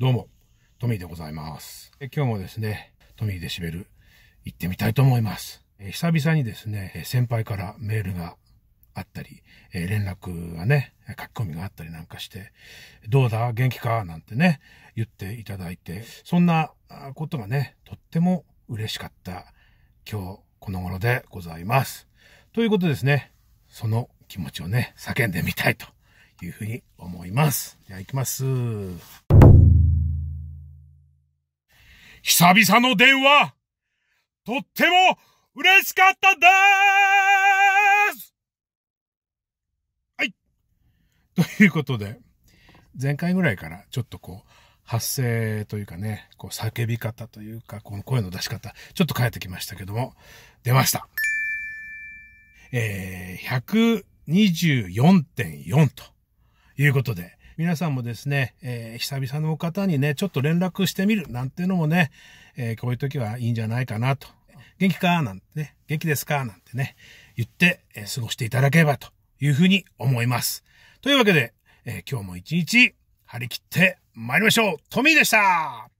どうも、トミーでございます。今日もですね、トミーデシベル行ってみたいと思います。え久々にですね、先輩からメールがあったり、え連絡がね、書き込みがあったりなんかして、どうだ元気かなんてね、言っていただいて、そんなことがね、とっても嬉しかった今日この頃でございます。ということですね、その気持ちをね、叫んでみたいというふうに思います。じゃあ行きます。久々の電話、とっても嬉しかったでーすはい。ということで、前回ぐらいからちょっとこう、発声というかね、こう叫び方というか、この声の出し方、ちょっと変えてきましたけども、出ました。えー、124.4ということで、皆さんもですね、えー、久々の方にね、ちょっと連絡してみるなんていうのもね、えー、こういう時はいいんじゃないかなと。元気かなんてね、元気ですかなんてね、言って、えー、過ごしていただければというふうに思います。というわけで、え今日も一日張り切って参りましょうトミーでした